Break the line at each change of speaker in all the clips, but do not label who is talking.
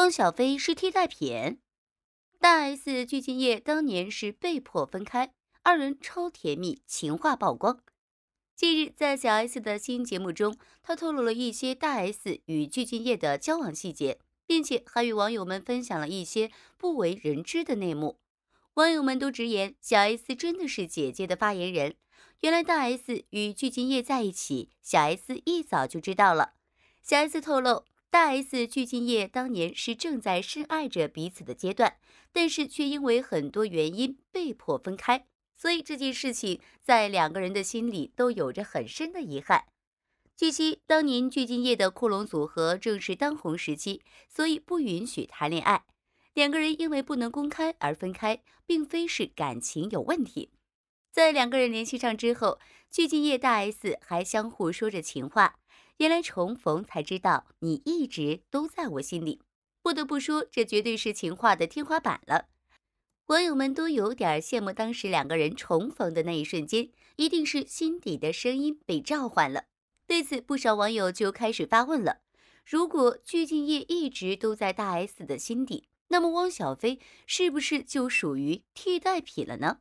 汪小菲是替代品，大 S、鞠婧祎当年是被迫分开，二人超甜蜜情话曝光。近日，在小 S 的新节目中，她透露了一些大 S 与鞠婧祎的交往细节，并且还与网友们分享了一些不为人知的内幕。网友们都直言，小 S 真的是姐姐的发言人。原来，大 S 与鞠婧祎在一起，小 S 一早就知道了。小 S 透露。大 S 鞠婧业当年是正在深爱着彼此的阶段，但是却因为很多原因被迫分开，所以这件事情在两个人的心里都有着很深的遗憾。据悉，当年鞠婧祎的酷龙组合正是当红时期，所以不允许谈恋爱。两个人因为不能公开而分开，并非是感情有问题。在两个人联系上之后。鞠婧祎、大 S 还相互说着情话，原来重逢才知道你一直都在我心里。不得不说，这绝对是情话的天花板了。网友们都有点羡慕当时两个人重逢的那一瞬间，一定是心底的声音被召唤了。对此，不少网友就开始发问了：如果鞠婧祎一直都在大 S 的心底，那么汪小菲是不是就属于替代品了呢？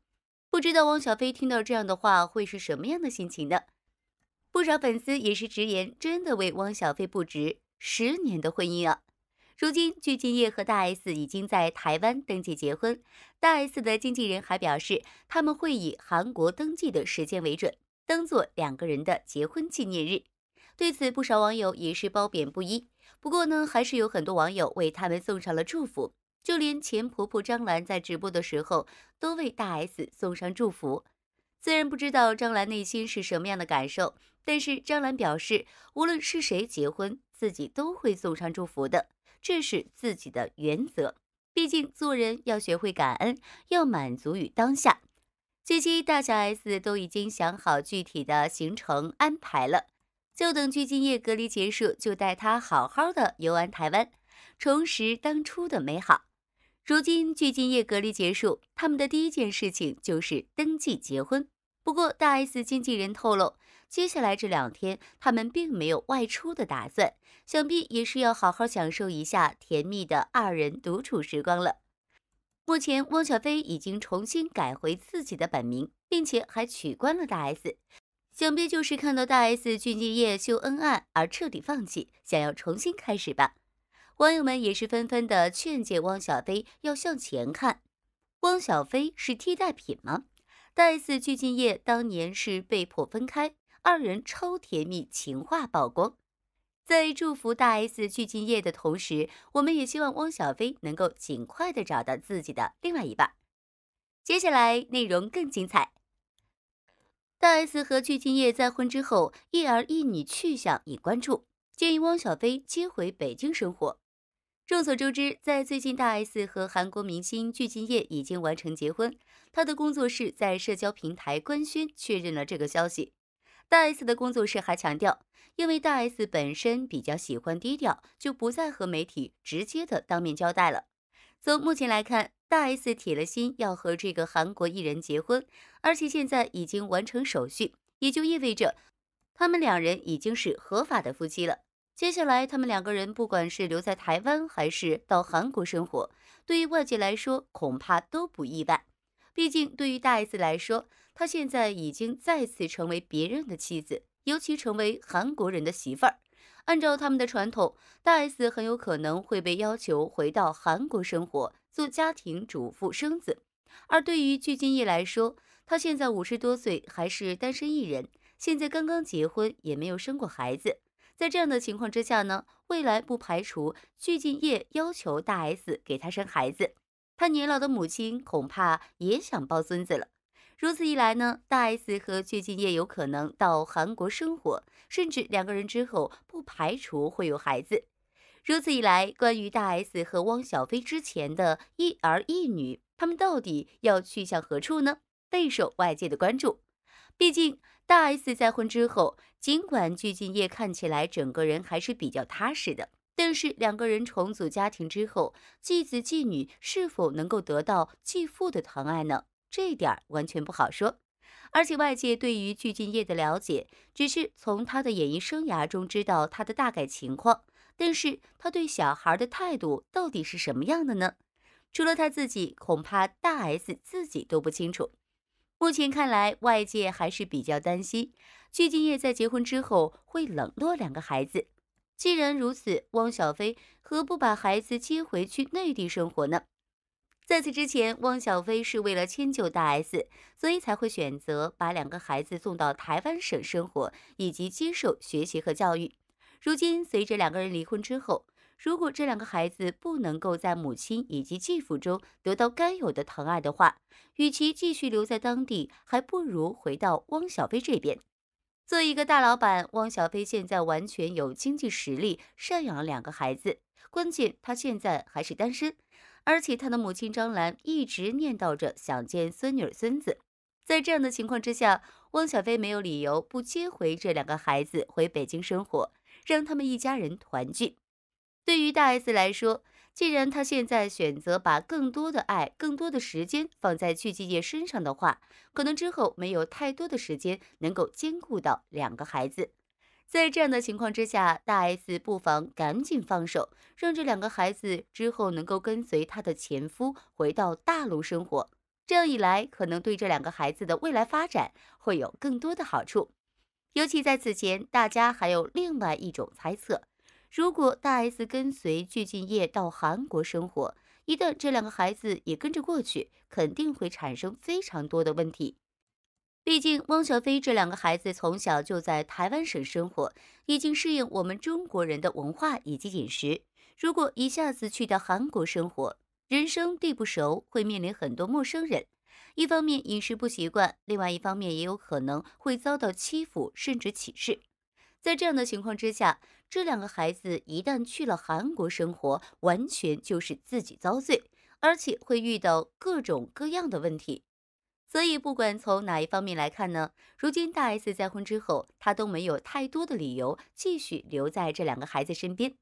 不知道汪小菲听到这样的话会是什么样的心情呢？不少粉丝也是直言，真的为汪小菲不值十年的婚姻啊！如今，具婧祎和大 S 已经在台湾登记结婚，大 S 的经纪人还表示，他们会以韩国登记的时间为准，当做两个人的结婚纪念日。对此，不少网友也是褒贬不一。不过呢，还是有很多网友为他们送上了祝福。就连前婆婆张兰在直播的时候都为大 S 送上祝福，虽然不知道张兰内心是什么样的感受，但是张兰表示，无论是谁结婚，自己都会送上祝福的，这是自己的原则。毕竟做人要学会感恩，要满足于当下。据悉，大小 S 都已经想好具体的行程安排了，就等鞠婧夜隔离结束，就带她好好的游玩台湾，重拾当初的美好。如今，距今夜隔离结束，他们的第一件事情就是登记结婚。不过，大 S 经纪人透露，接下来这两天他们并没有外出的打算，想必也是要好好享受一下甜蜜的二人独处时光了。目前，汪小菲已经重新改回自己的本名，并且还取关了大 S，想必就是看到大 S 聚敬业秀恩爱而彻底放弃，想要重新开始吧。网友们也是纷纷的劝诫汪小菲要向前看。汪小菲是替代品吗？大 S 巨敬业，当年是被迫分开，二人超甜蜜情话曝光。在祝福大 S 巨敬业的同时，我们也希望汪小菲能够尽快的找到自己的另外一半。接下来内容更精彩。大 S 和具敬业再婚之后，一儿一女去向引关注，建议汪小菲接回北京生活。众所周知，在最近，大 S 和韩国明星具俊晔已经完成结婚。他的工作室在社交平台官宣确认了这个消息。大 S 的工作室还强调，因为大 S 本身比较喜欢低调，就不再和媒体直接的当面交代了。从目前来看，大 S 铁了心要和这个韩国艺人结婚，而且现在已经完成手续，也就意味着他们两人已经是合法的夫妻了。接下来，他们两个人不管是留在台湾还是到韩国生活，对于外界来说恐怕都不意外。毕竟，对于大 S 来说，她现在已经再次成为别人的妻子，尤其成为韩国人的媳妇儿。按照他们的传统，大 S 很有可能会被要求回到韩国生活，做家庭主妇生子。而对于具婧祎来说，他现在五十多岁，还是单身一人，现在刚刚结婚，也没有生过孩子。在这样的情况之下呢，未来不排除具俊晔要求大 S 给他生孩子，他年老的母亲恐怕也想抱孙子了。如此一来呢，大 S 和具俊晔有可能到韩国生活，甚至两个人之后不排除会有孩子。如此一来，关于大 S 和汪小菲之前的一儿一女，他们到底要去向何处呢？备受外界的关注，毕竟。大 S 再婚之后，尽管具俊晔看起来整个人还是比较踏实的，但是两个人重组家庭之后，继子继女是否能够得到继父的疼爱呢？这点完全不好说。而且外界对于具俊晔的了解，只是从他的演艺生涯中知道他的大概情况，但是他对小孩的态度到底是什么样的呢？除了他自己，恐怕大 S 自己都不清楚。目前看来，外界还是比较担心，薛金业在结婚之后会冷落两个孩子。既然如此，汪小菲何不把孩子接回去内地生活呢？在此之前，汪小菲是为了迁就大 S，所以才会选择把两个孩子送到台湾省生活以及接受学习和教育。如今，随着两个人离婚之后，如果这两个孩子不能够在母亲以及继父中得到该有的疼爱的话，与其继续留在当地，还不如回到汪小菲这边。做一个大老板，汪小菲现在完全有经济实力赡养两个孩子。关键他现在还是单身，而且他的母亲张兰一直念叨着想见孙女儿、孙子。在这样的情况之下，汪小菲没有理由不接回这两个孩子回北京生活，让他们一家人团聚。对于大 S 来说，既然她现在选择把更多的爱、更多的时间放在去季业身上的话，可能之后没有太多的时间能够兼顾到两个孩子。在这样的情况之下，大 S 不妨赶紧放手，让这两个孩子之后能够跟随她的前夫回到大陆生活。这样一来，可能对这两个孩子的未来发展会有更多的好处。尤其在此前，大家还有另外一种猜测。如果大 S 跟随具俊祎到韩国生活，一旦这两个孩子也跟着过去，肯定会产生非常多的问题。毕竟汪小菲这两个孩子从小就在台湾省生活，已经适应我们中国人的文化以及饮食。如果一下子去到韩国生活，人生地不熟，会面临很多陌生人。一方面饮食不习惯，另外一方面也有可能会遭到欺负甚至歧视。在这样的情况之下。这两个孩子一旦去了韩国生活，完全就是自己遭罪，而且会遇到各种各样的问题。所以，不管从哪一方面来看呢，如今大 S 再婚之后，她都没有太多的理由继续留在这两个孩子身边。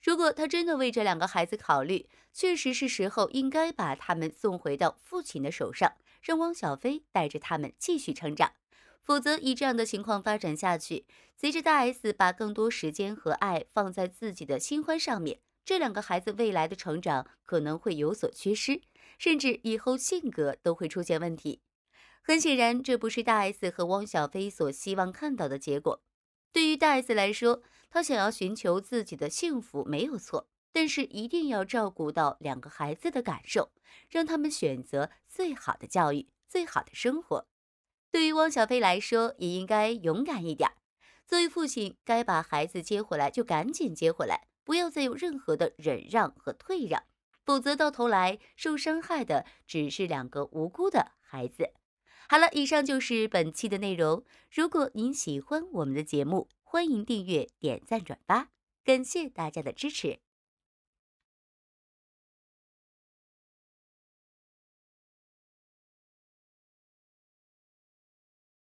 如果她真的为这两个孩子考虑，确实是时候应该把他们送回到父亲的手上，让汪小菲带着他们继续成长。否则，以这样的情况发展下去，随着大 S 把更多时间和爱放在自己的新欢上面，这两个孩子未来的成长可能会有所缺失，甚至以后性格都会出现问题。很显然，这不是大 S 和汪小菲所希望看到的结果。对于大 S 来说，她想要寻求自己的幸福没有错，但是一定要照顾到两个孩子的感受，让他们选择最好的教育、最好的生活。对于汪小菲来说，也应该勇敢一点。作为父亲，该把孩子接回来就赶紧接回来，不要再有任何的忍让和退让，否则到头来受伤害的只是两个无辜的孩子。好了，以上就是本期的内容。如果您喜欢我们的节目，欢迎订阅、点赞、转发，感谢大家的支持。